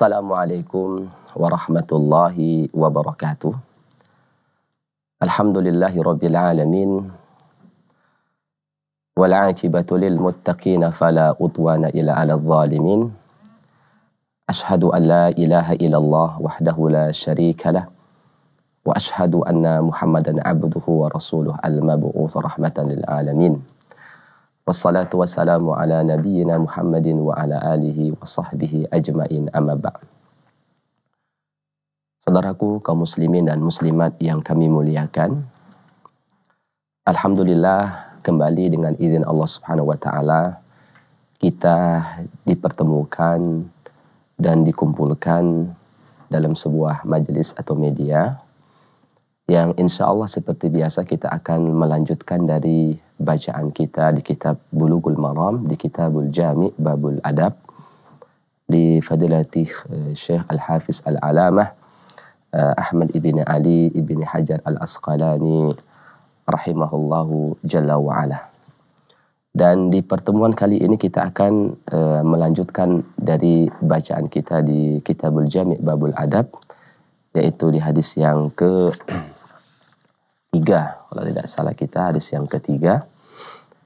السلام عليكم ورحمة الله وبركاته الحمد لله رب العالمين والعاقبة للمتقين فلا أطوان إلا على الظالمين أشهد أن لا إله إلا الله وحده لا شريك له وأشهد أن محمدا عبده ورسوله المبعوث رحمة للعالمين Wassalatu wassalamu ala nabiyyina Muhammadin wa ala alihi wa sahbihi ajmain amma ba'd. Saudaraku kaum muslimin dan muslimat yang kami muliakan. Alhamdulillah kembali dengan izin Allah Subhanahu wa taala kita dipertemukan dan dikumpulkan dalam sebuah majelis atau media yang insya Allah seperti biasa kita akan melanjutkan dari bacaan kita di kitab Bulughul Maram, di kitabul Jami' Babul Adab di Fadilatih eh, Syekh Al-Hafiz Al-Alamah eh, Ahmad Ibn Ali Ibn Hajar Al-Asqalani rahimahullahu jalla wa'ala. Dan di pertemuan kali ini kita akan eh, melanjutkan dari bacaan kita di Kitabul Jami' Babul Adab yaitu di hadis yang ke tiga kalau tidak salah kita hadis yang ketiga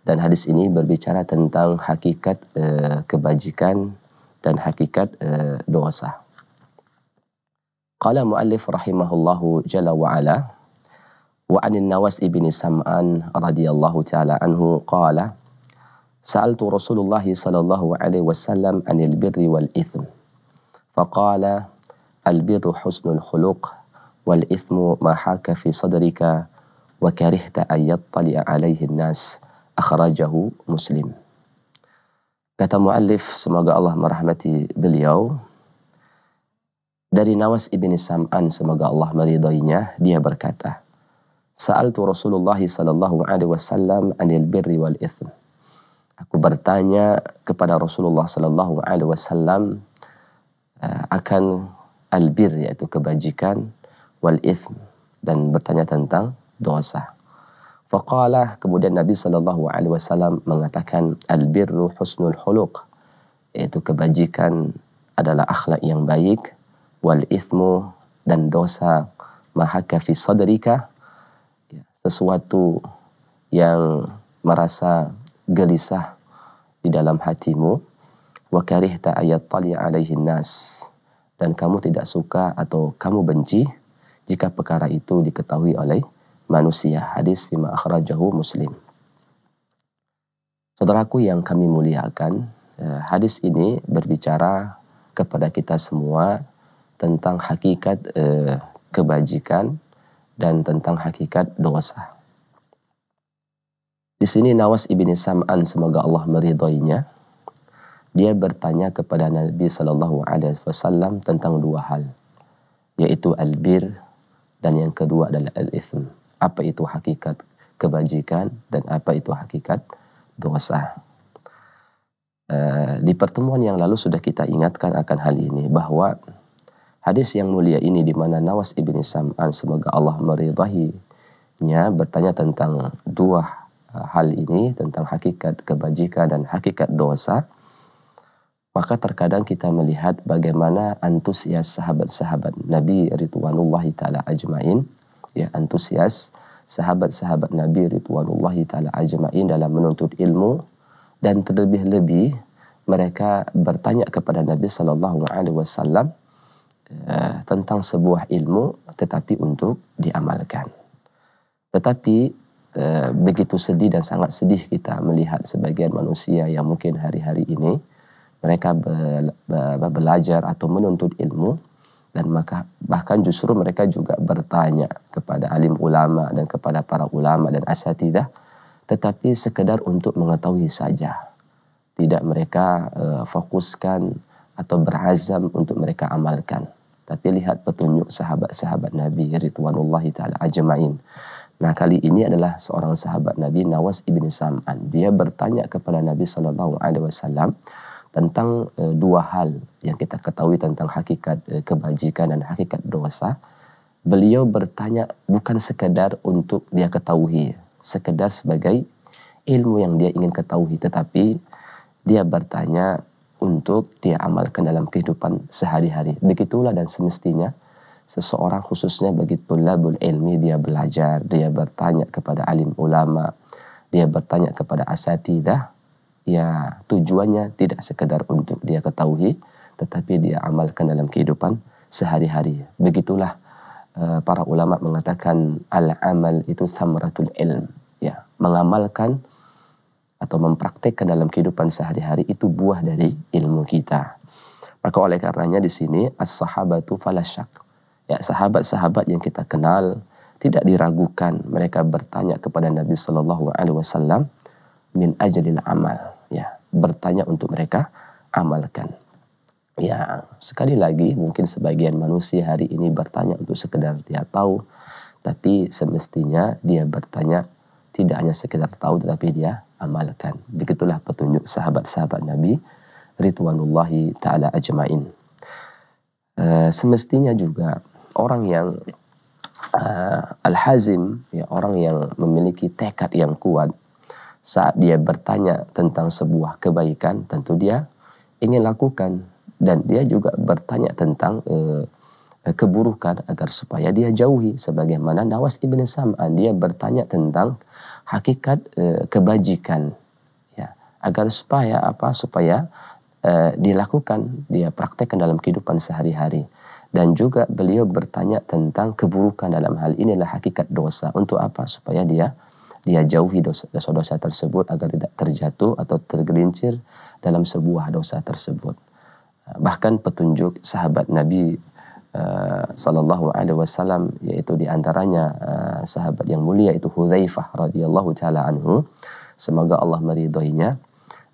dan hadis ini berbicara tentang hakikat e, kebajikan dan hakikat e, dosa. Qala muallif rahimahullahu jalla wa ala wa anin Nawas ibn Sam'an radhiyallahu taala anhu qala Sa'altu Rasulullah sallallahu alaihi wasallam anil birri wal ithm. Faqala al birru husnul khuluq wal ithmu ma haka fi sadrika wa karihta ayyattali'a alaihi nas akhrajahu muslim. Kata muallif, semoga Allah merahmati beliau. Dari Nawas ibn Sam'an, semoga Allah meridainya, dia berkata, Sa'altu Rasulullah sallallahu alaihi wasallam anil birri wal ithm. Aku bertanya kepada Rasulullah sallallahu alaihi wasallam eh, akan albir yaitu kebajikan wal ithm dan bertanya tentang dosa. Faqala kemudian Nabi Shallallahu Alaihi Wasallam mengatakan al albirru husnul huluk yaitu kebajikan adalah akhlak yang baik wal ithmu dan dosa mahaka fi sadrika ya, sesuatu yang merasa gelisah di dalam hatimu wa karihta ayat tali alaihin nas dan kamu tidak suka atau kamu benci jika perkara itu diketahui oleh manusia. Hadis fima akhrajahu Muslim. Saudaraku yang kami muliakan, eh, hadis ini berbicara kepada kita semua tentang hakikat eh, kebajikan dan tentang hakikat dosa. Di sini Nawas ibni Sam'an semoga Allah meridhoinya, dia bertanya kepada Nabi Shallallahu Alaihi Wasallam tentang dua hal, yaitu albir dan yang kedua adalah al-ithm apa itu hakikat kebajikan dan apa itu hakikat dosa. Eh, di pertemuan yang lalu sudah kita ingatkan akan hal ini bahwa hadis yang mulia ini di mana Nawas ibni Sam'an semoga Allah meridhahinya bertanya tentang dua eh, hal ini tentang hakikat kebajikan dan hakikat dosa maka terkadang kita melihat bagaimana antusias sahabat-sahabat Nabi Ridwanullahi Ta'ala Ajmain ya antusias sahabat-sahabat Nabi Ridwanullahi taala ajmain dalam menuntut ilmu dan terlebih-lebih mereka bertanya kepada Nabi sallallahu alaihi wasallam eh, tentang sebuah ilmu tetapi untuk diamalkan. Tetapi eh, begitu sedih dan sangat sedih kita melihat sebagian manusia yang mungkin hari-hari ini mereka be be belajar atau menuntut ilmu dan maka bahkan justru mereka juga bertanya kepada alim ulama dan kepada para ulama dan asatidah tetapi sekedar untuk mengetahui saja tidak mereka uh, fokuskan atau berazam untuk mereka amalkan tapi lihat petunjuk sahabat-sahabat Nabi Ridwanullahi Ta'ala Ajma'in. Nah kali ini adalah seorang sahabat Nabi Nawas Ibn Sam'an. Dia bertanya kepada Nabi Sallallahu Alaihi Wasallam. tentang e, dua hal yang kita ketahui tentang hakikat e, kebajikan dan hakikat dosa, beliau bertanya bukan sekedar untuk dia ketahui, sekedar sebagai ilmu yang dia ingin ketahui, tetapi dia bertanya untuk dia amalkan dalam kehidupan sehari-hari. Begitulah dan semestinya seseorang khususnya bagi tulabul ilmi dia belajar, dia bertanya kepada alim ulama, dia bertanya kepada asatidah ya tujuannya tidak sekedar untuk dia ketahui tetapi dia amalkan dalam kehidupan sehari-hari. Begitulah uh, para ulama mengatakan al-amal itu samaratul ilm, ya, mengamalkan atau mempraktekkan dalam kehidupan sehari-hari itu buah dari ilmu kita. Maka oleh karenanya di sini as-sahabatu falasyak. Ya, sahabat-sahabat yang kita kenal tidak diragukan mereka bertanya kepada Nabi Shallallahu alaihi wasallam min ajalil amal ya bertanya untuk mereka amalkan ya sekali lagi mungkin sebagian manusia hari ini bertanya untuk sekedar dia tahu tapi semestinya dia bertanya tidak hanya sekedar tahu tetapi dia amalkan begitulah petunjuk sahabat-sahabat Nabi Ridwanullahi taala ajmain e, semestinya juga orang yang e, al-hazim ya orang yang memiliki tekad yang kuat saat dia bertanya tentang sebuah kebaikan, tentu dia ingin lakukan dan dia juga bertanya tentang uh, keburukan agar supaya dia jauhi sebagaimana Nawas ibn Sam'an dia bertanya tentang hakikat uh, kebajikan ya agar supaya apa supaya uh, dilakukan dia praktekkan dalam kehidupan sehari-hari dan juga beliau bertanya tentang keburukan dalam hal inilah hakikat dosa untuk apa supaya dia dia jauhi dosa-dosa tersebut agar tidak terjatuh atau tergelincir dalam sebuah dosa tersebut. Eh, bahkan petunjuk sahabat Nabi uh, sallallahu alaihi wasallam yaitu diantaranya uh, eh, sahabat yang mulia itu Hudzaifah radhiyallahu taala anhu semoga Allah meridhoinya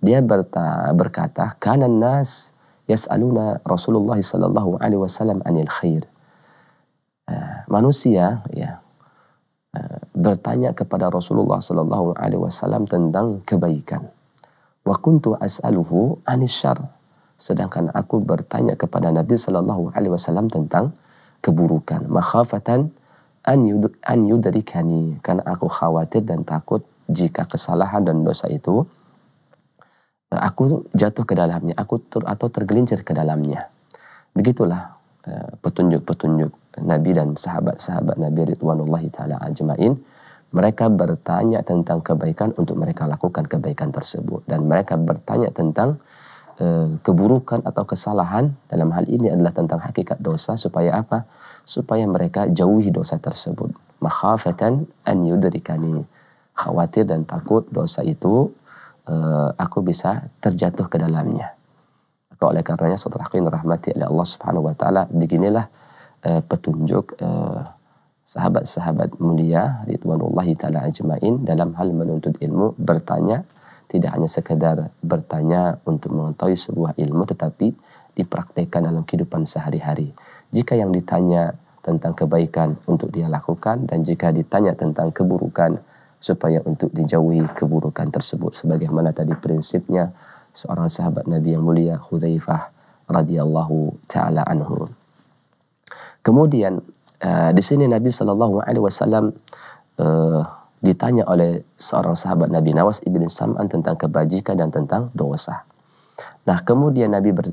dia berta, berkata kanan nas yas'aluna Rasulullah sallallahu alaihi wasallam anil khair manusia ya Eh, bertanya kepada Rasulullah Shallallahu Alaihi Wasallam tentang kebaikan. Wa kuntu as'aluhu anishar. Sedangkan aku bertanya kepada Nabi Shallallahu Alaihi Wasallam tentang keburukan. Makhafatan an, yud, yudrikani. Karena aku khawatir dan takut jika kesalahan dan dosa itu eh, aku jatuh ke dalamnya, aku ter, atau tergelincir ke dalamnya. Begitulah eh, petunjuk-petunjuk Nabi dan sahabat-sahabat Nabi Ridwanullahi taala ajmain mereka bertanya tentang kebaikan untuk mereka lakukan kebaikan tersebut dan mereka bertanya tentang e, keburukan atau kesalahan dalam hal ini adalah tentang hakikat dosa supaya apa supaya mereka jauhi dosa tersebut makhafatan an yudrikani khawatir dan takut dosa itu e, aku bisa terjatuh ke dalamnya maka oleh karenanya saudaraku yang rahmati oleh Allah Subhanahu wa taala beginilah Eh, petunjuk eh, sahabat-sahabat mulia ridwanullahi taala ajmain dalam hal menuntut ilmu bertanya tidak hanya sekedar bertanya untuk mengetahui sebuah ilmu tetapi dipraktekkan dalam kehidupan sehari-hari. Jika yang ditanya tentang kebaikan untuk dia lakukan dan jika ditanya tentang keburukan supaya untuk dijauhi keburukan tersebut sebagaimana tadi prinsipnya seorang sahabat Nabi yang mulia Hudzaifah radhiyallahu taala anhu. Kemudian uh, di sini Nabi Shallallahu Alaihi Wasallam uh, ditanya oleh seorang sahabat Nabi Nawas ibn Sam'an tentang kebajikan dan tentang dosa. Nah kemudian Nabi ber,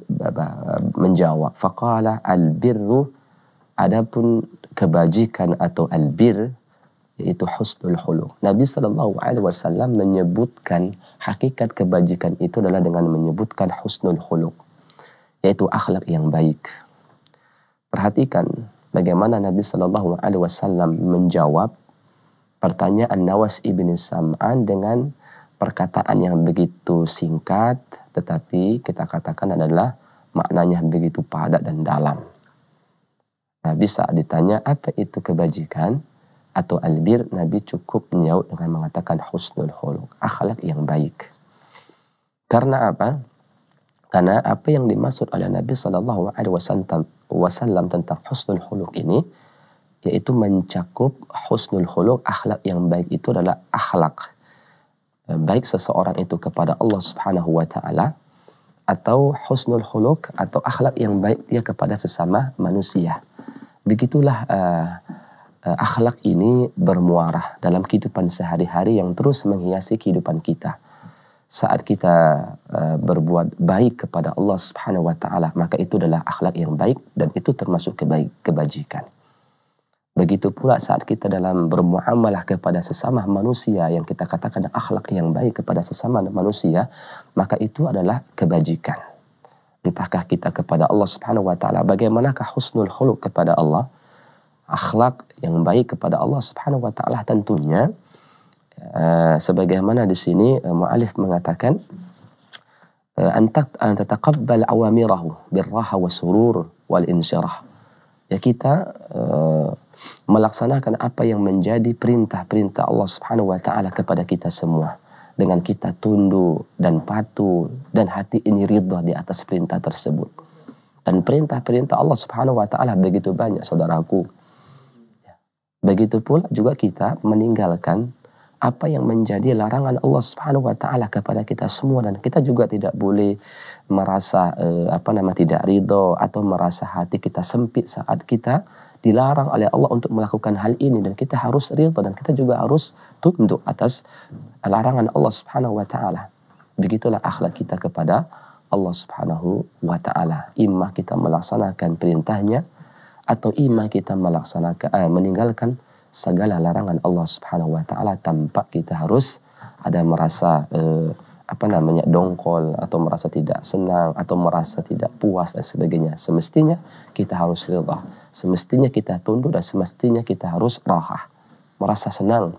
menjawab, faqala albiru. adapun kebajikan atau albir yaitu husnul hulu. Nabi Shallallahu Alaihi Wasallam menyebutkan hakikat kebajikan itu adalah dengan menyebutkan husnul huluk, yaitu akhlak yang baik. Perhatikan bagaimana Nabi Shallallahu Alaihi Wasallam menjawab pertanyaan Nawas ibn Sam'an dengan perkataan yang begitu singkat, tetapi kita katakan adalah maknanya begitu padat dan dalam. Nabi saat ditanya apa itu kebajikan atau albir, Nabi cukup menjawab dengan mengatakan husnul khuluq, akhlak yang baik. Karena apa? Karena apa yang dimaksud oleh Nabi Shallallahu Alaihi Wasallam wasallam tentang husnul khuluq ini yaitu mencakup husnul khuluq akhlak yang baik itu adalah akhlak eh, baik seseorang itu kepada Allah Subhanahu wa taala atau husnul khuluq atau akhlak yang baik dia kepada sesama manusia. Begitulah uh, uh, akhlak ini bermuara dalam kehidupan sehari-hari yang terus menghiasi kehidupan kita saat kita uh, berbuat baik kepada Allah Subhanahu wa taala, maka itu adalah akhlak yang baik dan itu termasuk kebaik, kebajikan. Begitu pula saat kita dalam bermuamalah kepada sesama manusia yang kita katakan akhlak yang baik kepada sesama manusia, maka itu adalah kebajikan. Entahkah kita kepada Allah Subhanahu wa taala bagaimanakah husnul khuluq kepada Allah? Akhlak yang baik kepada Allah Subhanahu wa taala tentunya Eh, sebagaimana di sini uh, mu'alif mengatakan antak eh, an awamirahu birraha wasurur wal insyirah. Ya kita uh, melaksanakan apa yang menjadi perintah-perintah Allah Subhanahu wa taala kepada kita semua dengan kita tunduk dan patuh dan hati ini ridha di atas perintah tersebut. Dan perintah-perintah Allah Subhanahu wa taala begitu banyak saudaraku. Ya. Begitu pula juga kita meninggalkan apa yang menjadi larangan Allah Subhanahu wa taala kepada kita semua dan kita juga tidak boleh merasa eh, apa nama tidak ridho atau merasa hati kita sempit saat kita dilarang oleh Allah untuk melakukan hal ini dan kita harus ridho dan kita juga harus tunduk atas larangan Allah Subhanahu wa taala. Begitulah akhlak kita kepada Allah Subhanahu wa taala. Imah kita melaksanakan perintahnya atau imah kita melaksanakan eh, meninggalkan segala larangan Allah Subhanahu wa taala tanpa kita harus ada merasa eh, apa namanya dongkol atau merasa tidak senang atau merasa tidak puas dan sebagainya. Semestinya kita harus ridha. Semestinya kita tunduk dan semestinya kita harus rahah. Merasa senang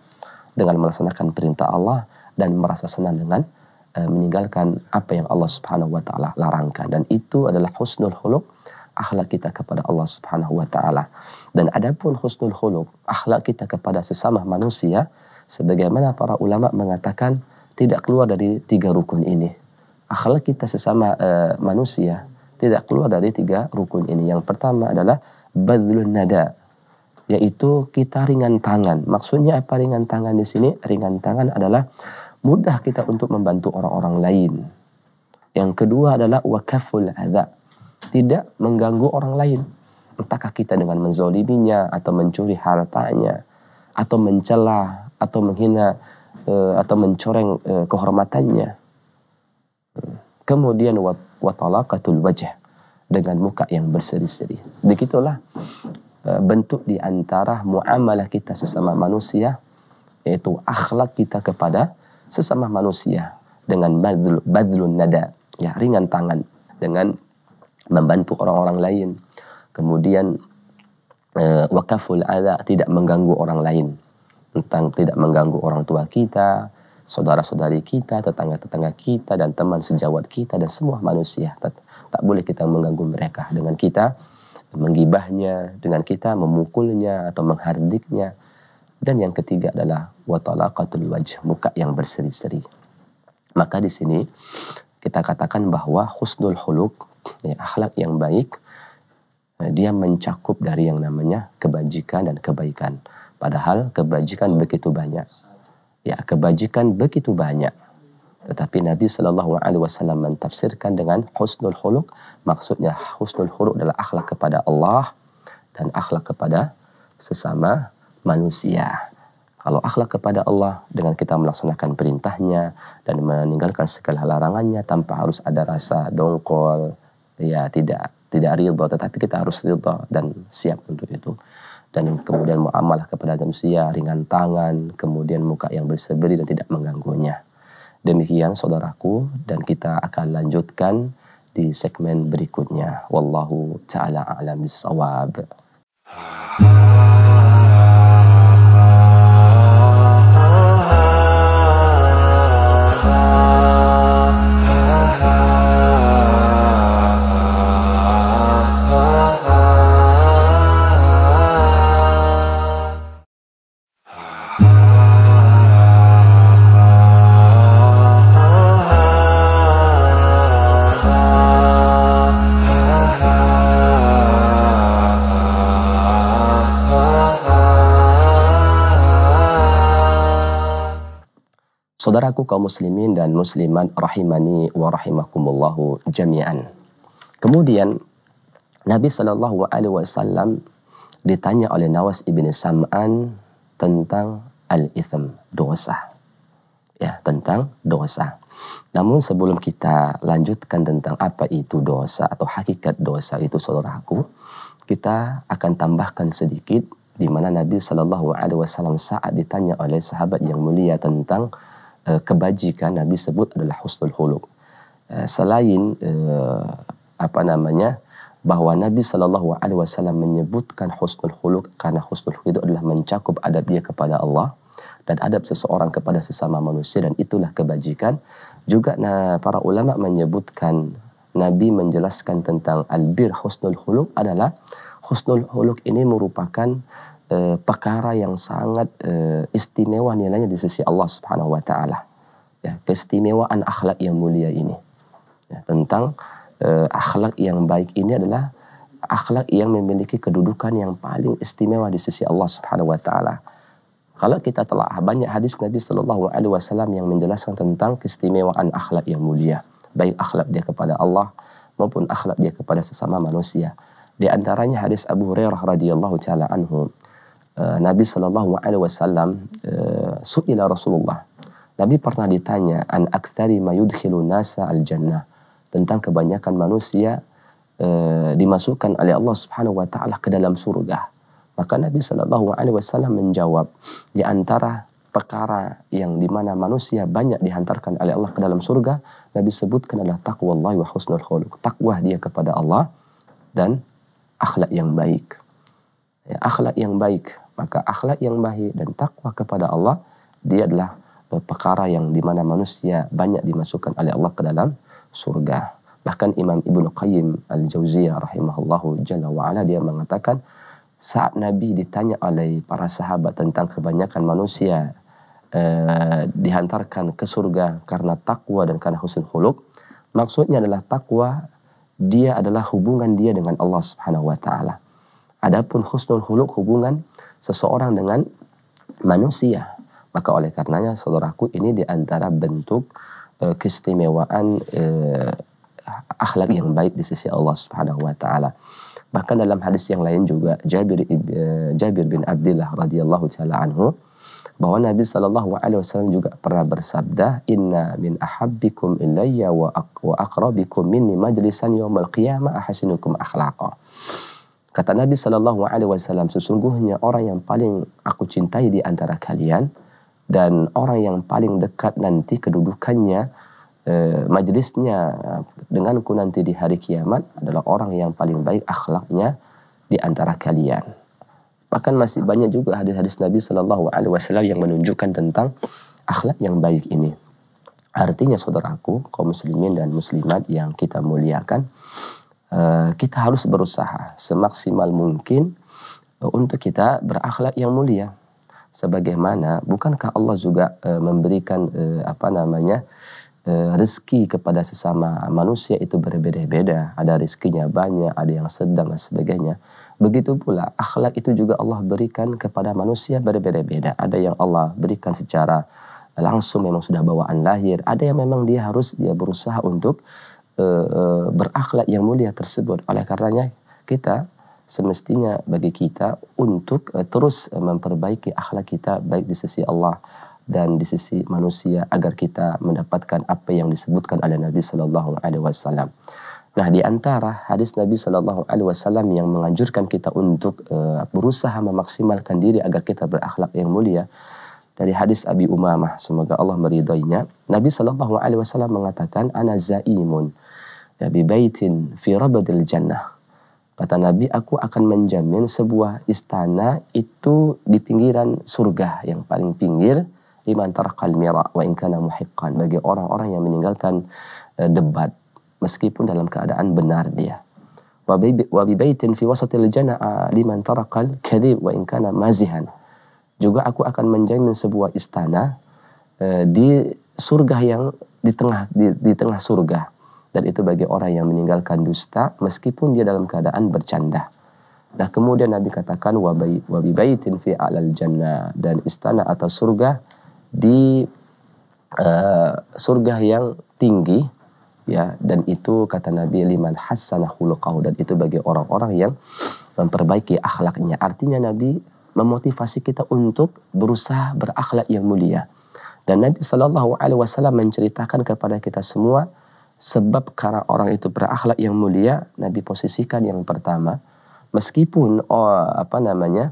dengan melaksanakan perintah Allah dan merasa senang dengan e, meninggalkan apa yang Allah Subhanahu wa taala larangkan dan itu adalah husnul khuluq akhlak kita kepada Allah Subhanahu wa taala. Dan adapun husnul khuluq, akhlak kita kepada sesama manusia sebagaimana para ulama mengatakan tidak keluar dari tiga rukun ini. Akhlak kita sesama uh, manusia tidak keluar dari tiga rukun ini. Yang pertama adalah badlun nada yaitu kita ringan tangan. Maksudnya apa ringan tangan di sini? Ringan tangan adalah mudah kita untuk membantu orang-orang lain. Yang kedua adalah wakaful adha tidak mengganggu orang lain. Entahkah kita dengan menzoliminya atau mencuri hartanya atau mencela atau menghina eh, atau mencoreng eh, kehormatannya. Kemudian watalaqatul wajah dengan muka yang berseri-seri. Begitulah eh, bentuk di antara muamalah kita sesama manusia yaitu akhlak kita kepada sesama manusia dengan badlun nada ya ringan tangan dengan membantu orang-orang lain. Kemudian eh, wakaful ada tidak mengganggu orang lain tentang tidak mengganggu orang tua kita, saudara-saudari kita, tetangga-tetangga kita dan teman sejawat kita dan semua manusia. Tak, tak boleh kita mengganggu mereka dengan kita menggibahnya, dengan kita memukulnya atau menghardiknya. Dan yang ketiga adalah watalaqatul wajh, muka yang berseri-seri. Maka di sini kita katakan bahwa husnul huluk ya, akhlak yang baik eh, dia mencakup dari yang namanya kebajikan dan kebaikan. Padahal kebajikan begitu banyak. Ya, kebajikan begitu banyak. Tetapi Nabi Shallallahu Alaihi Wasallam mentafsirkan dengan husnul huluk. Maksudnya husnul huluk adalah akhlak kepada Allah dan akhlak kepada sesama manusia. Kalau akhlak kepada Allah dengan kita melaksanakan perintahnya dan meninggalkan segala larangannya tanpa harus ada rasa dongkol, ya tidak tidak ridho tetapi kita harus ridho dan siap untuk itu dan kemudian muamalah kepada manusia ringan tangan kemudian muka yang berseberi dan tidak mengganggunya demikian saudaraku dan kita akan lanjutkan di segmen berikutnya wallahu taala alam bisawab ah. Saudaraku kaum muslimin dan musliman rahimani wa rahimakumullahu jami'an. Kemudian Nabi Shallallahu alaihi wasallam ditanya oleh Nawas ibn Sam'an tentang al-ithm, dosa. Ya, tentang dosa. Namun sebelum kita lanjutkan tentang apa itu dosa atau hakikat dosa itu saudaraku, kita akan tambahkan sedikit di mana Nabi Shallallahu Alaihi Wasallam saat ditanya oleh sahabat yang mulia tentang Eh, kebajikan Nabi sebut adalah husnul khuluq. Eh, selain eh, apa namanya bahwa Nabi Shallallahu Alaihi Wasallam menyebutkan husnul khuluq karena husnul khuluq itu adalah mencakup adab dia kepada Allah dan adab seseorang kepada sesama manusia dan itulah kebajikan. Juga nah, para ulama menyebutkan Nabi menjelaskan tentang albir husnul khuluq adalah husnul khuluq ini merupakan eh, perkara yang sangat eh, istimewa nilainya di sisi Allah Subhanahu wa taala. Ya, keistimewaan akhlak yang mulia ini. Ya, tentang eh, akhlak yang baik ini adalah akhlak yang memiliki kedudukan yang paling istimewa di sisi Allah Subhanahu wa taala. Kalau kita telah banyak hadis Nabi Shallallahu Alaihi Wasallam yang menjelaskan tentang keistimewaan akhlak yang mulia, baik akhlak dia kepada Allah maupun akhlak dia kepada sesama manusia. Di antaranya hadis Abu Hurairah radhiyallahu taala anhu Eh, Nabi Shallallahu Alaihi Wasallam eh, suila Rasulullah. Nabi pernah ditanya an aktsari mayudkhilu nasa al jannah tentang kebanyakan manusia eh, dimasukkan oleh Allah Subhanahu wa taala ke dalam surga. Maka Nabi Shallallahu Alaihi Wasallam menjawab di antara perkara yang dimana manusia banyak dihantarkan oleh Allah ke dalam surga, Nabi sebutkan adalah takwa Allah wa husnul khuluq. Takwa dia kepada Allah dan akhlak yang baik. Ya, akhlak yang baik. Maka akhlak yang baik dan takwa kepada Allah dia adalah perkara yang dimana manusia banyak dimasukkan oleh Allah ke dalam surga. Bahkan Imam Ibnu Qayyim Al-Jauziyah rahimahullahu jalla wa'ala dia mengatakan saat Nabi ditanya oleh para sahabat tentang kebanyakan manusia eh, dihantarkan ke surga karena takwa dan karena husnul khuluq, maksudnya adalah takwa dia adalah hubungan dia dengan Allah Subhanahu wa taala. Adapun husnul khuluq hubungan seseorang dengan manusia. Maka oleh karenanya saudaraku ini diantara bentuk e, keistimewaan e, akhlak yang baik di sisi Allah Subhanahu wa taala. Bahkan dalam hadis yang lain juga Jabir e, Jabir bin Abdullah radhiyallahu taala anhu bahwa Nabi Sallallahu Alaihi Wasallam juga pernah bersabda Inna min ahabbikum ilayya wa, aqrabikum minni majlisan yaumil qiyamah ahsanukum akhlaqa Kata Nabi Shallallahu Alaihi Wasallam, sesungguhnya orang yang paling aku cintai di antara kalian dan orang yang paling dekat nanti kedudukannya eh, majelisnya eh, denganku nanti di hari kiamat adalah orang yang paling baik akhlaknya di antara kalian. Bahkan masih banyak juga hadis-hadis Nabi Shallallahu Alaihi Wasallam yang menunjukkan tentang akhlak yang baik ini. Artinya saudaraku, kaum muslimin dan muslimat yang kita muliakan, Eh, kita harus berusaha semaksimal mungkin eh, untuk kita berakhlak yang mulia. Sebagaimana bukankah Allah juga eh, memberikan apa namanya rezeki kepada sesama manusia itu berbeda-beda. Ada rezekinya banyak, ada yang sedang dan sebagainya. Begitu pula akhlak itu juga Allah berikan kepada manusia berbeda-beda. Ada yang Allah berikan secara langsung memang sudah bawaan lahir, ada yang memang dia harus dia berusaha untuk Eh, eh, berakhlak yang mulia tersebut. Oleh karenanya kita semestinya bagi kita untuk eh, terus memperbaiki akhlak kita baik di sisi Allah dan di sisi manusia agar kita mendapatkan apa yang disebutkan oleh Nabi Shallallahu Alaihi Wasallam. Nah, di antara hadis Nabi Shallallahu Alaihi Wasallam yang menganjurkan kita untuk e, berusaha memaksimalkan diri agar kita berakhlak yang mulia dari hadis Abi Umamah, semoga Allah meridainya. Nabi Shallallahu Alaihi Wasallam mengatakan, "Ana zaimun." ya baitin fi rabadil jannah. Kata Nabi, aku akan menjamin sebuah istana itu di pinggiran surga yang paling pinggir iman tarqal mira wa inkana muhiqqan bagi orang-orang yang meninggalkan eh, debat meskipun dalam keadaan benar dia. Wa bi baitin fi wasatil jannah liman ah, tarqal kadhib wa inkana mazihan. Juga aku akan menjamin sebuah istana eh, di surga yang di tengah di, di tengah surga dan itu bagi orang yang meninggalkan dusta meskipun dia dalam keadaan bercanda. Nah kemudian Nabi katakan wabi baitin fi alal jannah dan istana atau surga di uh, surga yang tinggi ya dan itu kata Nabi liman hasanah hulukau dan itu bagi orang-orang yang memperbaiki akhlaknya. Artinya Nabi memotivasi kita untuk berusaha berakhlak yang mulia. Dan Nabi Shallallahu Alaihi Wasallam menceritakan kepada kita semua Sebab karena orang itu berakhlak yang mulia, Nabi posisikan yang pertama. Meskipun oh, apa namanya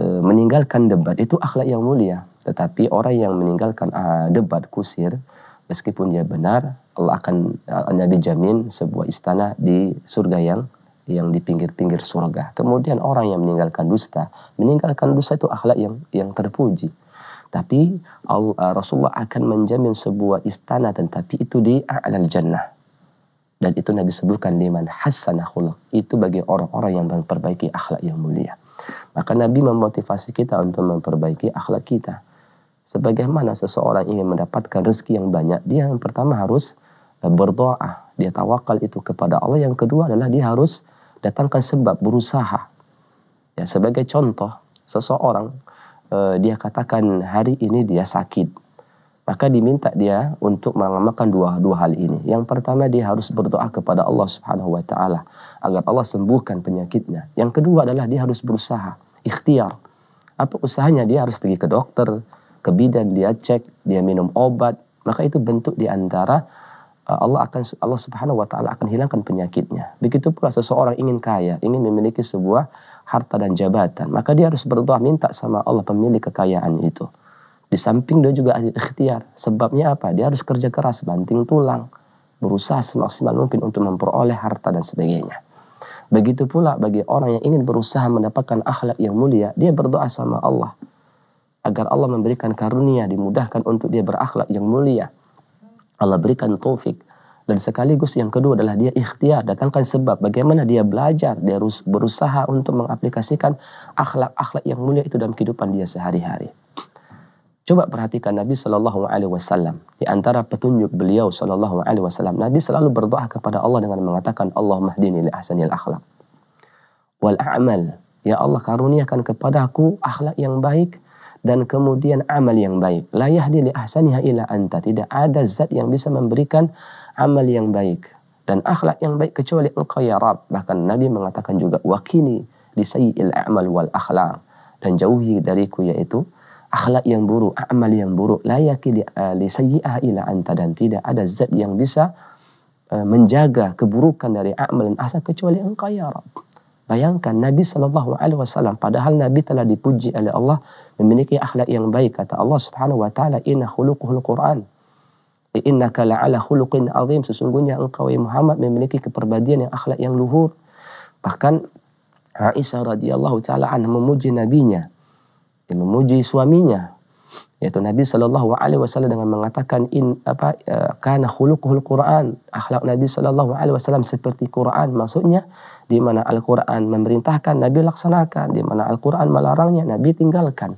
e, meninggalkan debat itu akhlak yang mulia, tetapi orang yang meninggalkan ah, debat kusir, meskipun dia benar, Allah akan ah, Nabi jamin sebuah istana di surga yang yang di pinggir-pinggir surga. Kemudian orang yang meninggalkan dusta, meninggalkan dusta itu akhlak yang yang terpuji. Tapi Allah, eh, Rasulullah akan menjamin sebuah istana dan tapi itu di a'lal jannah. Dan itu Nabi sebutkan liman hasanah khuluq. Itu bagi orang-orang yang memperbaiki akhlak yang mulia. Maka Nabi memotivasi kita untuk memperbaiki akhlak kita. Sebagaimana seseorang ingin mendapatkan rezeki yang banyak, dia yang pertama harus eh, berdoa. Dia tawakal itu kepada Allah. Yang kedua adalah dia harus datangkan sebab berusaha. Ya, sebagai contoh, seseorang Eh, dia katakan hari ini dia sakit, maka diminta dia untuk mengamalkan dua dua hal ini. Yang pertama dia harus berdoa kepada Allah Subhanahu wa taala agar Allah sembuhkan penyakitnya. Yang kedua adalah dia harus berusaha, ikhtiar. Apa usahanya? Dia harus pergi ke dokter, ke bidan dia cek, dia minum obat, maka itu bentuk di antara eh, Allah akan Allah Subhanahu wa taala akan hilangkan penyakitnya. Begitu pula seseorang ingin kaya, ingin memiliki sebuah harta dan jabatan, maka dia harus berdoa minta sama Allah pemilik kekayaan itu. Di samping dia juga ada ikhtiar. Sebabnya apa? Dia harus kerja keras, banting tulang, berusaha semaksimal mungkin untuk memperoleh harta dan sebagainya. Begitu pula bagi orang yang ingin berusaha mendapatkan akhlak yang mulia, dia berdoa sama Allah agar Allah memberikan karunia, dimudahkan untuk dia berakhlak yang mulia. Allah berikan taufik, dan sekaligus yang kedua adalah dia ikhtiar, datangkan sebab bagaimana dia belajar, dia berusaha untuk mengaplikasikan akhlak-akhlak yang mulia itu dalam kehidupan dia sehari-hari. Coba perhatikan Nabi Shallallahu Alaihi Wasallam di antara petunjuk beliau Shallallahu Alaihi Wasallam Nabi selalu berdoa kepada Allah dengan mengatakan Allah mahdini li ahsanil akhlak wal a'mal ya Allah karuniakan kepadaku akhlak yang baik dan kemudian amal yang baik la yahdi li ahsaniha ila anta tidak ada zat yang bisa memberikan amal yang baik dan akhlak yang baik kecuali engkau ya Rab. Bahkan Nabi mengatakan juga wakini di sayyil a'mal wal akhlak dan jauhi dariku yaitu akhlak yang buruk, amal yang buruk. La yaqi eh, li sayyi'ah ila anta dan tidak ada zat yang bisa eh, menjaga keburukan dari amal dan asal kecuali engkau ya Rabb. Bayangkan Nabi Shallallahu Alaihi Wasallam, padahal Nabi telah dipuji oleh Allah memiliki akhlak yang baik. Kata Allah Subhanahu Wa Taala, Inna khuluquhul Quran innaka la'ala khuluqin azim sesungguhnya engkau ya Muhammad memiliki keperbadian yang akhlak yang luhur bahkan Aisyah radhiyallahu taala anha memuji nabinya Dia ya, memuji suaminya yaitu Nabi sallallahu alaihi wasallam dengan mengatakan in apa e, kana khuluquhul Quran akhlak Nabi sallallahu alaihi wasallam seperti Quran maksudnya di mana Al-Quran memerintahkan Nabi laksanakan di mana Al-Quran melarangnya Nabi tinggalkan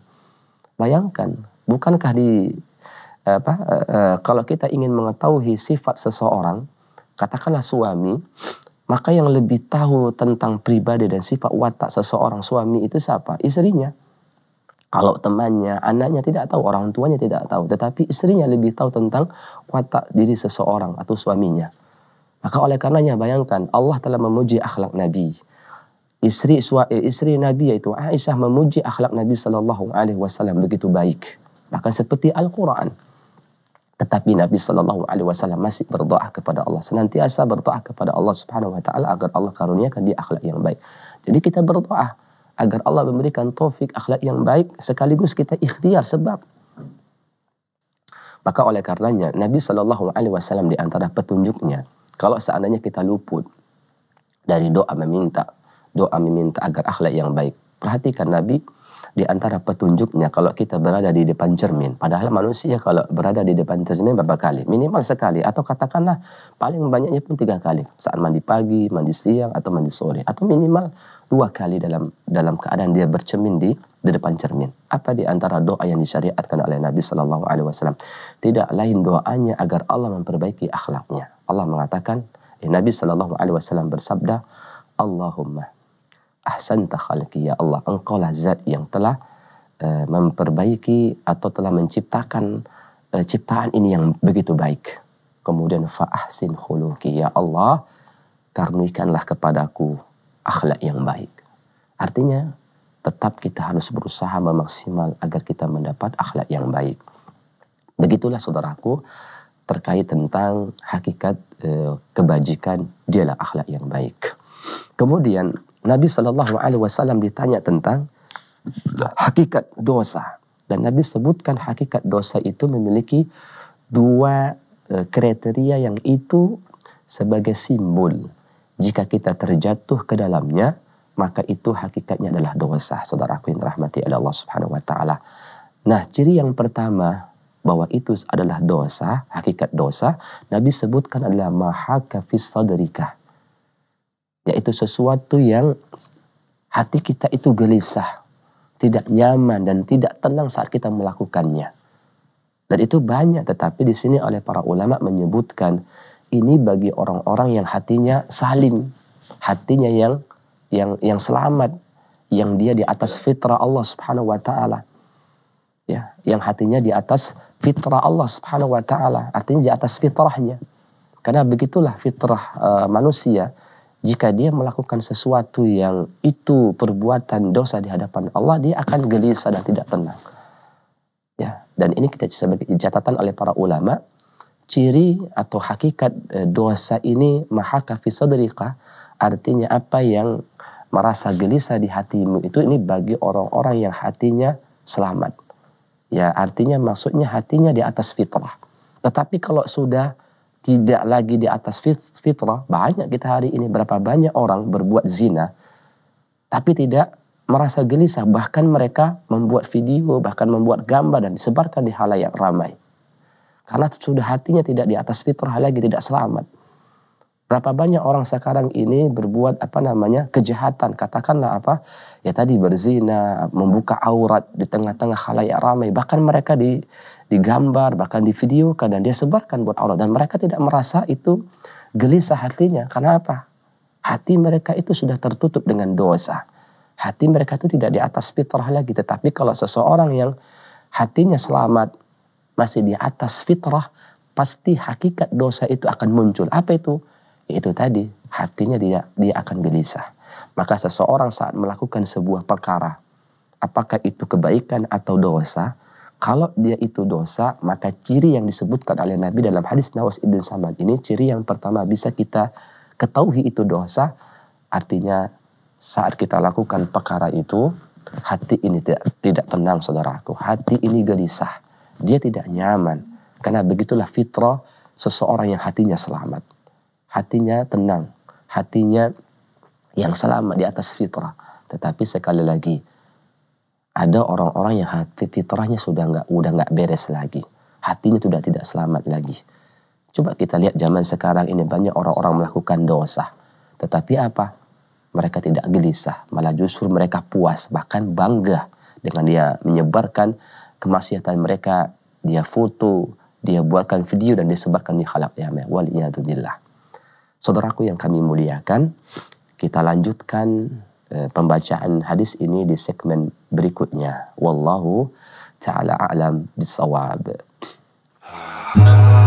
bayangkan bukankah di apa uh, kalau kita ingin mengetahui sifat seseorang katakanlah suami maka yang lebih tahu tentang pribadi dan sifat watak seseorang suami itu siapa istrinya kalau temannya, anaknya tidak tahu, orang tuanya tidak tahu, tetapi istrinya lebih tahu tentang watak diri seseorang atau suaminya. Maka oleh karenanya bayangkan Allah telah memuji akhlak Nabi. Istri suami eh, istri Nabi yaitu Aisyah memuji akhlak Nabi Shallallahu Alaihi Wasallam begitu baik. bahkan seperti Al Quran. Tetapi Nabi Shallallahu Alaihi Wasallam masih berdoa kepada Allah senantiasa berdoa kepada Allah Subhanahu Wa Taala agar Allah karuniakan dia akhlak yang baik. Jadi kita berdoa agar Allah memberikan taufik akhlak yang baik sekaligus kita ikhtiar sebab. Maka oleh karenanya Nabi Shallallahu Alaihi Wasallam di antara petunjuknya kalau seandainya kita luput dari doa meminta doa meminta agar akhlak yang baik perhatikan Nabi di antara petunjuknya kalau kita berada di depan cermin. Padahal manusia kalau berada di depan cermin berapa kali? Minimal sekali atau katakanlah paling banyaknya pun tiga kali. Saat mandi pagi, mandi siang, atau mandi sore. Atau minimal dua kali dalam dalam keadaan dia bercermin di di depan cermin. Apa di antara doa yang disyariatkan oleh Nabi Shallallahu Alaihi Wasallam? Tidak lain doanya agar Allah memperbaiki akhlaknya. Allah mengatakan, eh, Nabi Shallallahu Alaihi Wasallam bersabda, Allahumma ahsanta khalqi ya Allah lah zat yang telah uh, memperbaiki atau telah menciptakan uh, ciptaan ini yang begitu baik kemudian fa ahsin khuluqi ya Allah karunikanlah kepadaku akhlak yang baik artinya tetap kita harus berusaha memaksimal agar kita mendapat akhlak yang baik begitulah saudaraku terkait tentang hakikat e, kebajikan dialah akhlak yang baik. Kemudian Nabi Shallallahu Alaihi Wasallam ditanya tentang hakikat dosa dan Nabi sebutkan hakikat dosa itu memiliki dua eh, kriteria yang itu sebagai simbol. Jika kita terjatuh ke dalamnya, maka itu hakikatnya adalah dosa, saudaraku yang dirahmati oleh Allah Subhanahu wa taala. Nah, ciri yang pertama bahwa itu adalah dosa, hakikat dosa, Nabi sebutkan adalah mahaka kafis sadrika yaitu sesuatu yang hati kita itu gelisah, tidak nyaman dan tidak tenang saat kita melakukannya. Dan itu banyak, tetapi di sini oleh para ulama menyebutkan ini bagi orang-orang yang hatinya salim, hatinya yang yang yang selamat, yang dia di atas fitrah Allah Subhanahu wa taala. Ya, yang hatinya di atas fitrah Allah Subhanahu wa taala, artinya di atas fitrahnya. Karena begitulah fitrah uh, manusia jika dia melakukan sesuatu yang itu perbuatan dosa di hadapan Allah, dia akan gelisah dan tidak tenang. Ya, dan ini kita sebagai catatan oleh para ulama, ciri atau hakikat e, dosa ini mahaka fi artinya apa yang merasa gelisah di hatimu itu ini bagi orang-orang yang hatinya selamat. Ya, artinya maksudnya hatinya di atas fitrah. Tetapi kalau sudah tidak lagi di atas fitrah. Banyak kita hari ini berapa banyak orang berbuat zina tapi tidak merasa gelisah. Bahkan mereka membuat video, bahkan membuat gambar dan disebarkan di halayak ramai. Karena sudah hatinya tidak di atas fitrah lagi tidak selamat. Berapa banyak orang sekarang ini berbuat apa namanya kejahatan. Katakanlah apa? Ya tadi berzina, membuka aurat di tengah-tengah halayak ramai. Bahkan mereka di digambar, bahkan di video dan dia sebarkan buat Allah. Dan mereka tidak merasa itu gelisah hatinya. Karena apa? Hati mereka itu sudah tertutup dengan dosa. Hati mereka itu tidak di atas fitrah lagi. Tetapi kalau seseorang yang hatinya selamat, masih di atas fitrah, pasti hakikat dosa itu akan muncul. Apa itu? Itu tadi, hatinya dia, dia akan gelisah. Maka seseorang saat melakukan sebuah perkara, apakah itu kebaikan atau dosa, kalau dia itu dosa, maka ciri yang disebutkan oleh Nabi dalam hadis Nawas Ibn Samad ini, ciri yang pertama bisa kita ketahui itu dosa, artinya saat kita lakukan perkara itu, hati ini tidak, tidak tenang saudaraku, hati ini gelisah, dia tidak nyaman. Karena begitulah fitrah seseorang yang hatinya selamat, hatinya tenang, hatinya yang selamat di atas fitrah. Tetapi sekali lagi, ada orang-orang yang hati fitrahnya sudah nggak udah nggak beres lagi hatinya sudah tidak selamat lagi coba kita lihat zaman sekarang ini banyak orang-orang melakukan dosa tetapi apa mereka tidak gelisah malah justru mereka puas bahkan bangga dengan dia menyebarkan kemaksiatan mereka dia foto dia buatkan video dan disebarkan di khalaq yamah saudaraku yang kami muliakan kita lanjutkan Eh, pembacaan hadis ini di segmen berikutnya. Wallahu taala alam bisawab. Ah.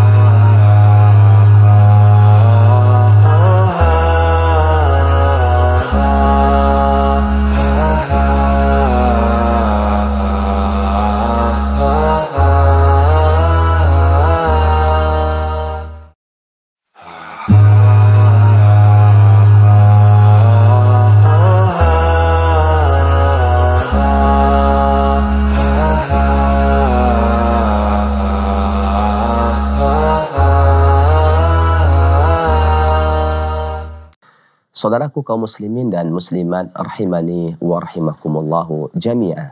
Saudaraku kaum muslimin dan muslimat rahimani wa rahimakumullahu jami'ah.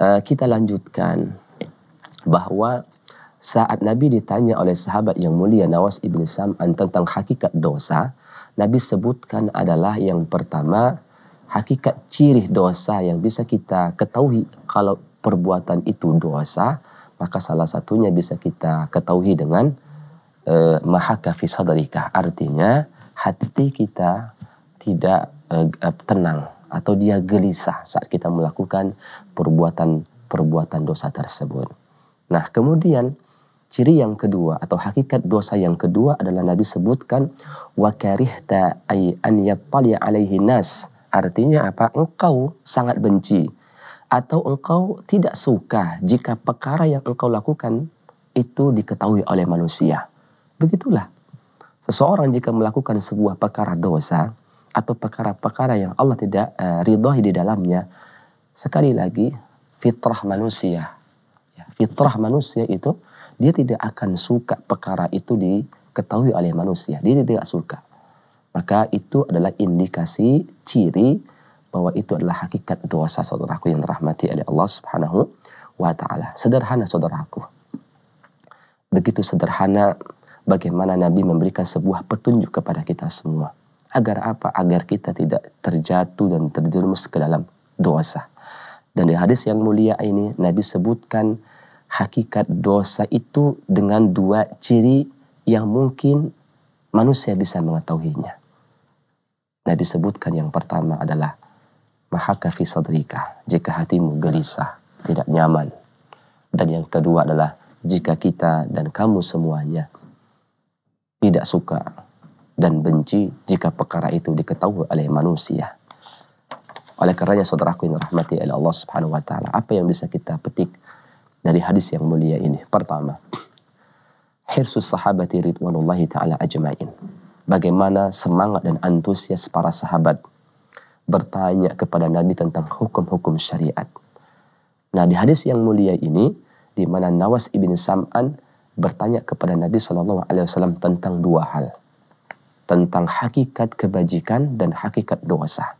Eh, kita lanjutkan bahwa saat Nabi ditanya oleh sahabat yang mulia Nawas ibn Sam'an tentang hakikat dosa, Nabi sebutkan adalah yang pertama hakikat ciri dosa yang bisa kita ketahui kalau perbuatan itu dosa, maka salah satunya bisa kita ketahui dengan uh, eh, mahaka fi Artinya hati kita tidak uh, tenang atau dia gelisah saat kita melakukan perbuatan-perbuatan dosa tersebut. Nah, kemudian ciri yang kedua atau hakikat dosa yang kedua adalah Nabi sebutkan wa karihta ay an yattali alaihi nas. Artinya apa? Engkau sangat benci atau engkau tidak suka jika perkara yang engkau lakukan itu diketahui oleh manusia. Begitulah Seseorang jika melakukan sebuah perkara dosa atau perkara-perkara yang Allah tidak uh, ridhoi di dalamnya, sekali lagi fitrah manusia. Ya, fitrah manusia itu dia tidak akan suka perkara itu diketahui oleh manusia. Dia tidak suka. Maka itu adalah indikasi ciri bahwa itu adalah hakikat dosa saudaraku yang dirahmati oleh Allah Subhanahu wa taala. Sederhana saudaraku. Begitu sederhana bagaimana Nabi memberikan sebuah petunjuk kepada kita semua. Agar apa? Agar kita tidak terjatuh dan terjerumus ke dalam dosa. Dan di hadis yang mulia ini Nabi sebutkan hakikat dosa itu dengan dua ciri yang mungkin manusia bisa mengetahuinya. Nabi sebutkan yang pertama adalah mahaka fi sadrika, jika hatimu gelisah, tidak nyaman. Dan yang kedua adalah jika kita dan kamu semuanya tidak suka dan benci jika perkara itu diketahui oleh manusia. Oleh karenanya saudaraku yang rahmati oleh Allah Subhanahu wa taala, apa yang bisa kita petik dari hadis yang mulia ini? Pertama, hirsus sahabati ridwanullahi taala ajmain. Bagaimana semangat dan antusias para sahabat bertanya kepada Nabi tentang hukum-hukum syariat. Nah, di hadis yang mulia ini di mana Nawas ibn Sam'an bertanya kepada Nabi Shallallahu Alaihi Wasallam tentang dua hal, tentang hakikat kebajikan dan hakikat dosa.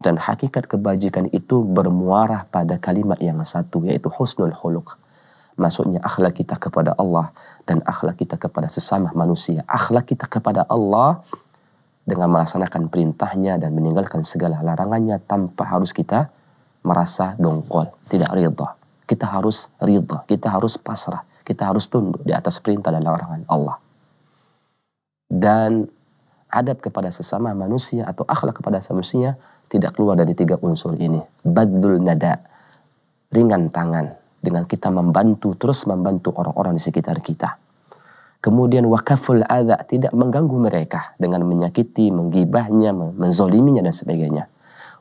Dan hakikat kebajikan itu bermuara pada kalimat yang satu yaitu husnul khuluq. Maksudnya akhlak kita kepada Allah dan akhlak kita kepada sesama manusia. Akhlak kita kepada Allah dengan melaksanakan perintahnya dan meninggalkan segala larangannya tanpa harus kita merasa dongkol, tidak ridha. Kita harus ridha, kita harus pasrah kita harus tunduk di atas perintah dan larangan Allah. Dan adab kepada sesama manusia atau akhlak kepada sesama manusia tidak keluar dari tiga unsur ini. Badul nada, ringan tangan dengan kita membantu terus membantu orang-orang di sekitar kita. Kemudian wakaful adha tidak mengganggu mereka dengan menyakiti, menggibahnya, menzoliminya dan sebagainya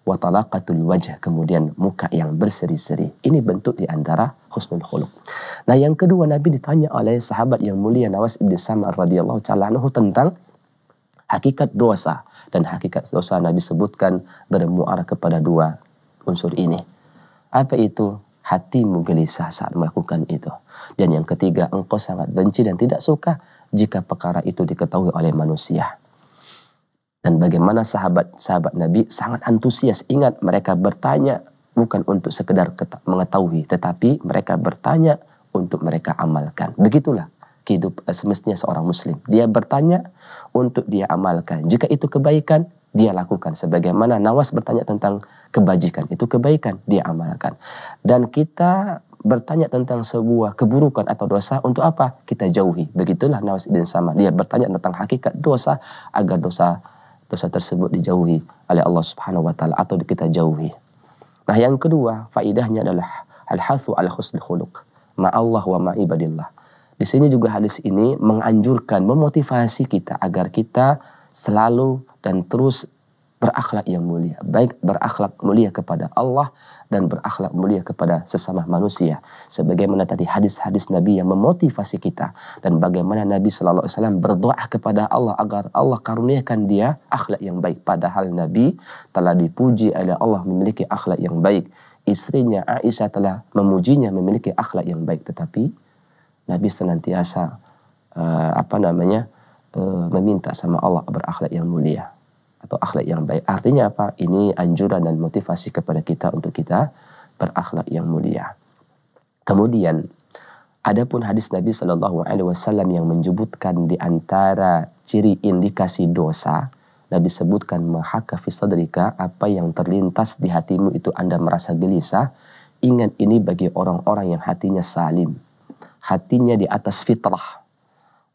watalaqatul wajah kemudian muka yang berseri-seri ini bentuk di antara husnul khuluq nah yang kedua Nabi ditanya oleh sahabat yang mulia Nawas ibn Samar radhiyallahu taala tentang hakikat dosa dan hakikat dosa Nabi sebutkan bermuara kepada dua unsur ini apa itu hatimu gelisah saat melakukan itu dan yang ketiga engkau sangat benci dan tidak suka jika perkara itu diketahui oleh manusia dan bagaimana sahabat-sahabat Nabi sangat antusias. Ingat mereka bertanya bukan untuk sekedar mengetahui, tetapi mereka bertanya untuk mereka amalkan. Begitulah hidup eh, semestinya seorang muslim. Dia bertanya untuk dia amalkan. Jika itu kebaikan, dia lakukan sebagaimana Nawas bertanya tentang kebajikan, itu kebaikan dia amalkan. Dan kita bertanya tentang sebuah keburukan atau dosa untuk apa? Kita jauhi. Begitulah Nawas bin Sama. Dia bertanya tentang hakikat dosa agar dosa dosa tersebut dijauhi oleh Allah Subhanahu wa taala atau kita jauhi. Nah, yang kedua, faidahnya adalah al-hathu al husnul khuluq, ma Allah wa ma ibadillah. Di sini juga hadis ini menganjurkan, memotivasi kita agar kita selalu dan terus berakhlak yang mulia, baik berakhlak mulia kepada Allah dan berakhlak mulia kepada sesama manusia. Sebagaimana tadi hadis-hadis Nabi yang memotivasi kita dan bagaimana Nabi Shallallahu Alaihi Wasallam berdoa kepada Allah agar Allah karuniakan dia akhlak yang baik. Padahal Nabi telah dipuji oleh Allah memiliki akhlak yang baik. Istrinya Aisyah telah memujinya memiliki akhlak yang baik, tetapi Nabi senantiasa uh, apa namanya uh, meminta sama Allah berakhlak yang mulia atau akhlak yang baik. Artinya apa? Ini anjuran dan motivasi kepada kita untuk kita berakhlak yang mulia. Kemudian adapun hadis Nabi Shallallahu alaihi wasallam yang menyebutkan di antara ciri indikasi dosa, Nabi sebutkan mahaka sadrika, apa yang terlintas di hatimu itu Anda merasa gelisah, ingat ini bagi orang-orang yang hatinya salim. Hatinya di atas fitrah.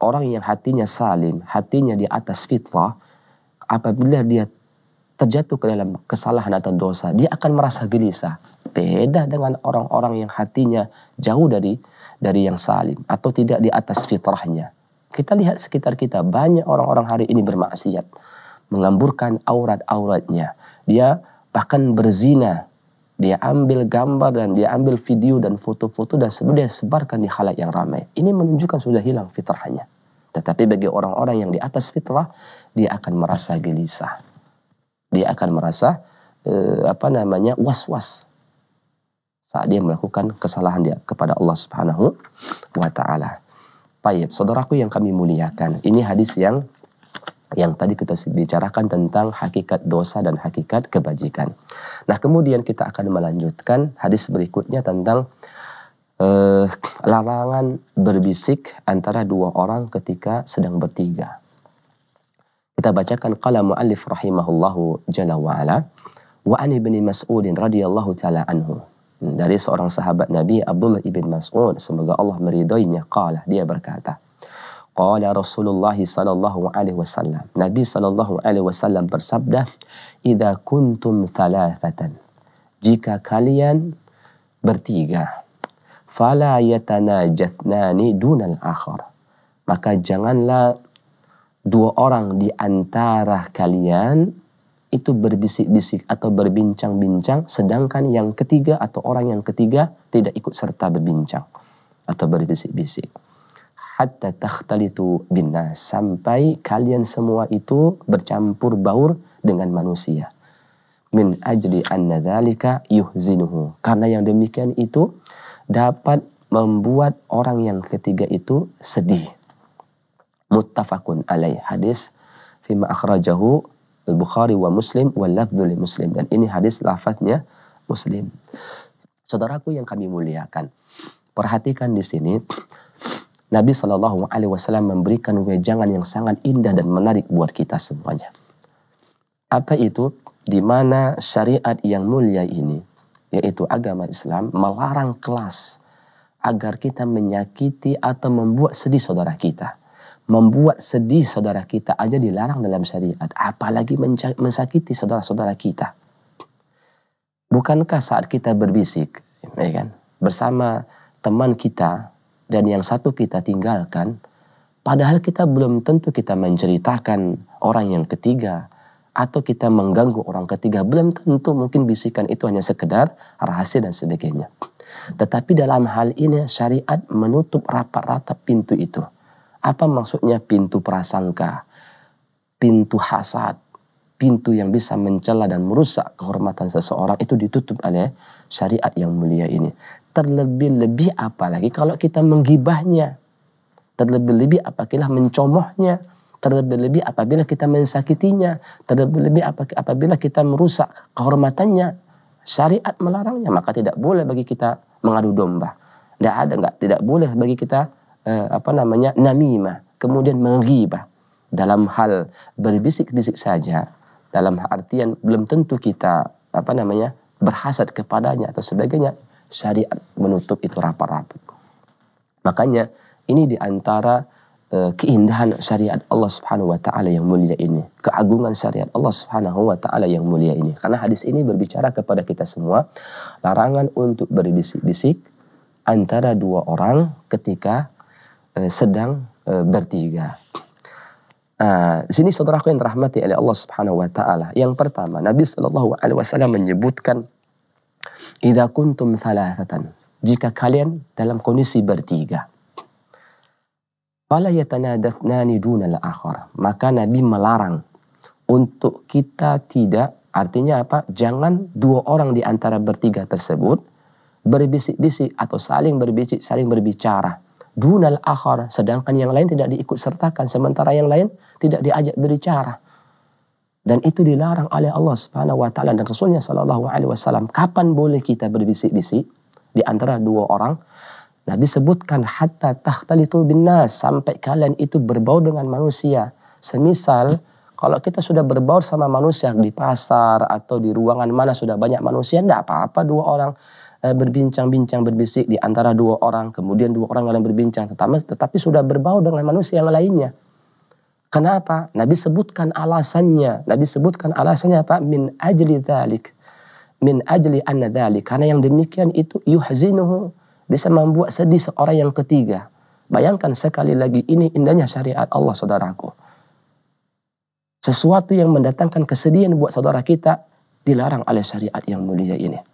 Orang yang hatinya salim, hatinya di atas fitrah, apabila dia terjatuh ke dalam kesalahan atau dosa, dia akan merasa gelisah. Beda dengan orang-orang yang hatinya jauh dari dari yang salim atau tidak di atas fitrahnya. Kita lihat sekitar kita banyak orang-orang hari ini bermaksiat, mengamburkan aurat-auratnya. Dia bahkan berzina. Dia ambil gambar dan dia ambil video dan foto-foto dan sebenarnya sebarkan di halayak yang ramai. Ini menunjukkan sudah hilang fitrahnya. Tetapi bagi orang-orang yang di atas fitrah, dia akan merasa gelisah. Dia akan merasa eh, apa namanya was-was saat dia melakukan kesalahan dia kepada Allah Subhanahu wa taala. Baik, saudaraku yang kami muliakan, ini hadis yang yang tadi kita bicarakan tentang hakikat dosa dan hakikat kebajikan. Nah, kemudian kita akan melanjutkan hadis berikutnya tentang eh, larangan berbisik antara dua orang ketika sedang bertiga. Kita bacakan qala muallif rahimahullahu jalla wa ala wa an ibni Mas'ud radhiyallahu taala anhu. Hmm, dari seorang sahabat Nabi Abdullah ibn Mas'ud semoga Allah meridainya qala dia berkata Qala Rasulullah sallallahu alaihi wasallam. Nabi sallallahu alaihi wasallam bersabda, "Idza kuntum thalathatan." Jika kalian bertiga, fala yatanajatnani dunal akhar. Maka janganlah dua orang di antara kalian itu berbisik-bisik atau berbincang-bincang sedangkan yang ketiga atau orang yang ketiga tidak ikut serta berbincang atau berbisik-bisik hatta takhtalitu binna sampai kalian semua itu bercampur baur dengan manusia min ajli anna dhalika yuhzinuhu karena yang demikian itu dapat membuat orang yang ketiga itu sedih muttafaqun alaih hadis fima akhrajahu al-Bukhari wa Muslim wa lafdhu Muslim dan ini hadis lafaznya Muslim. Saudaraku yang kami muliakan, perhatikan di sini Nabi Shallallahu Alaihi Wasallam memberikan wejangan yang sangat indah dan menarik buat kita semuanya. Apa itu? Di mana syariat yang mulia ini, yaitu agama Islam, melarang kelas agar kita menyakiti atau membuat sedih saudara kita membuat sedih saudara kita aja dilarang dalam syariat, apalagi mensakiti saudara-saudara kita. Bukankah saat kita berbisik, ya kan, bersama teman kita dan yang satu kita tinggalkan, padahal kita belum tentu kita menceritakan orang yang ketiga atau kita mengganggu orang ketiga, belum tentu mungkin bisikan itu hanya sekedar rahasia dan sebagainya. Tetapi dalam hal ini syariat menutup rapat rata pintu itu apa maksudnya pintu prasangka? Pintu hasad, pintu yang bisa mencela dan merusak kehormatan seseorang itu ditutup oleh syariat yang mulia ini. Terlebih-lebih apalagi kalau kita menggibahnya. Terlebih-lebih apabila mencomohnya. Terlebih-lebih apabila kita mensakitinya. Terlebih-lebih apabila kita merusak kehormatannya. Syariat melarangnya, maka tidak boleh bagi kita mengadu domba. Tidak ada, tidak boleh bagi kita uh, apa namanya namimah, kemudian menggibah dalam hal berbisik-bisik saja, dalam artian belum tentu kita apa namanya berhasad kepadanya atau sebagainya, syariat menutup itu rapat-rapat. Makanya ini diantara eh, keindahan syariat Allah Subhanahu wa taala yang mulia ini, keagungan syariat Allah Subhanahu wa taala yang mulia ini. Karena hadis ini berbicara kepada kita semua larangan untuk berbisik-bisik antara dua orang ketika Eh, sedang eh, bertiga. Nah, sini saudaraku yang terahmati oleh Allah Subhanahu wa taala. Yang pertama, Nabi Shallallahu alaihi wasallam menyebutkan idza kuntum thalathatan. Jika kalian dalam kondisi bertiga. Fala yatanadathnani dunal akhar. Maka Nabi melarang untuk kita tidak artinya apa? Jangan dua orang di antara bertiga tersebut berbisik-bisik atau saling berbisik, saling berbicara dunal akhar sedangkan yang lain tidak diikut sertakan sementara yang lain tidak diajak berbicara dan itu dilarang oleh Allah Subhanahu wa taala dan Rasulnya sallallahu alaihi wasallam kapan boleh kita berbisik-bisik di antara dua orang Nabi sebutkan hatta tahtalitu bin nas sampai kalian itu berbau dengan manusia semisal kalau kita sudah berbau sama manusia di pasar atau di ruangan mana sudah banyak manusia, tidak apa-apa dua orang. Eh, berbincang-bincang berbisik di antara dua orang, kemudian dua orang lain berbincang, tetapi tetapi sudah berbau dengan manusia yang lainnya. Kenapa? Nabi sebutkan alasannya. Nabi sebutkan alasannya apa? Min ajli dalik Min ajli anna dalik Karena yang demikian itu yuhzinuhu. Bisa membuat sedih seorang yang ketiga. Bayangkan sekali lagi ini indahnya syariat Allah saudaraku. Sesuatu yang mendatangkan kesedihan buat saudara kita dilarang oleh syariat yang mulia ini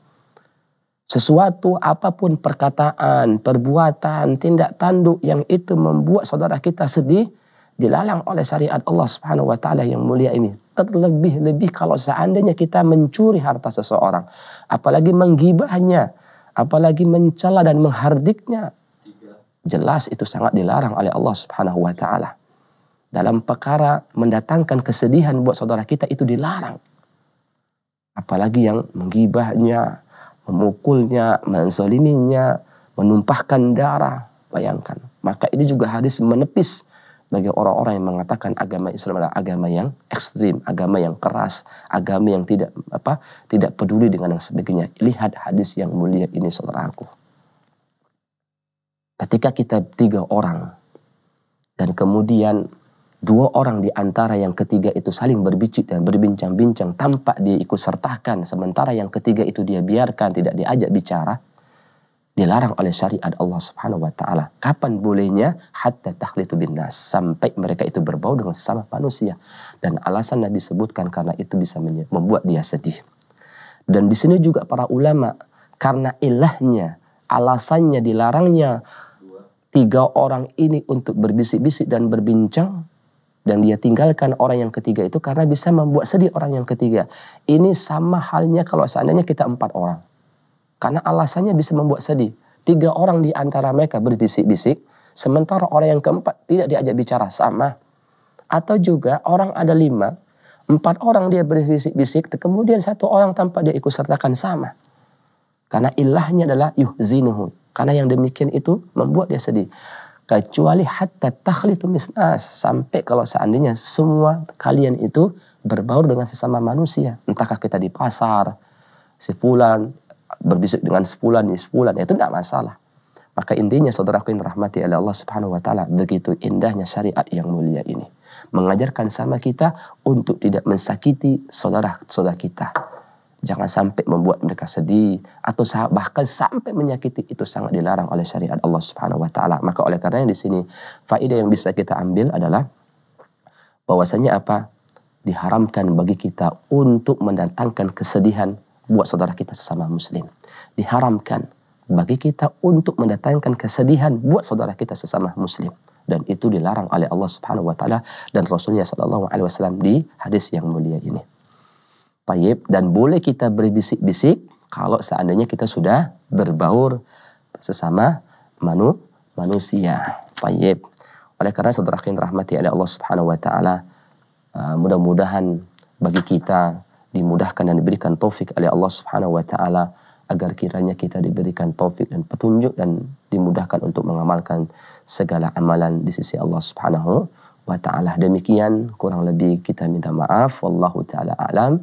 sesuatu apapun perkataan, perbuatan, tindak tanduk yang itu membuat saudara kita sedih dilarang oleh syariat Allah Subhanahu wa taala yang mulia ini. Terlebih-lebih kalau seandainya kita mencuri harta seseorang, apalagi menggibahnya, apalagi mencela dan menghardiknya. Jelas itu sangat dilarang oleh Allah Subhanahu wa taala. Dalam perkara mendatangkan kesedihan buat saudara kita itu dilarang. Apalagi yang menggibahnya, memukulnya, menzoliminya, menumpahkan darah. Bayangkan. Maka ini juga hadis menepis bagi orang-orang yang mengatakan agama Islam adalah agama yang ekstrim, agama yang keras, agama yang tidak apa tidak peduli dengan yang sebagainya. Lihat hadis yang mulia ini saudaraku. Ketika kita tiga orang dan kemudian dua orang di antara yang ketiga itu saling berbicik dan berbincang-bincang tanpa dia ikut sertakan sementara yang ketiga itu dia biarkan tidak diajak bicara dilarang oleh syariat Allah Subhanahu wa taala. Kapan bolehnya? Hatta tahlitu bin nas, sampai mereka itu berbau dengan sesama manusia. Dan alasan Nabi sebutkan karena itu bisa membuat dia sedih. Dan di sini juga para ulama karena ilahnya, alasannya dilarangnya tiga orang ini untuk berbisik-bisik dan berbincang dan dia tinggalkan orang yang ketiga itu karena bisa membuat sedih orang yang ketiga. Ini sama halnya kalau seandainya kita empat orang. Karena alasannya bisa membuat sedih. Tiga orang di antara mereka berbisik-bisik, sementara orang yang keempat tidak diajak bicara sama. Atau juga orang ada lima, empat orang dia berbisik-bisik, kemudian satu orang tanpa dia ikut sertakan sama. Karena ilahnya adalah yuh zinuhu. Karena yang demikian itu membuat dia sedih kecuali hatta takhlitu misnas sampai kalau seandainya semua kalian itu berbaur dengan sesama manusia entahkah kita di pasar sepulan berbisik dengan sepulan ini ya sepulan itu tidak masalah maka intinya saudaraku yang rahmati oleh Allah Subhanahu wa taala begitu indahnya syariat yang mulia ini mengajarkan sama kita untuk tidak mensakiti saudara-saudara kita Jangan sampai membuat mereka sedih atau bahkan sampai menyakiti itu sangat dilarang oleh syariat Allah Subhanahu wa taala. Maka oleh karena di sini faedah yang bisa kita ambil adalah bahwasanya apa? diharamkan bagi kita untuk mendatangkan kesedihan buat saudara kita sesama muslim. Diharamkan bagi kita untuk mendatangkan kesedihan buat saudara kita sesama muslim dan itu dilarang oleh Allah Subhanahu wa taala dan rasulnya sallallahu alaihi wasallam di hadis yang mulia ini tayyib dan boleh kita berbisik-bisik kalau seandainya kita sudah berbaur sesama manu, manusia. Tayyib. Oleh karena saudara yang rahmati oleh Allah Subhanahu wa taala, uh, mudah-mudahan bagi kita dimudahkan dan diberikan taufik oleh Allah Subhanahu wa taala agar kiranya kita diberikan taufik dan petunjuk dan dimudahkan untuk mengamalkan segala amalan di sisi Allah Subhanahu wa taala. Demikian kurang lebih kita minta maaf. Wallahu taala alam.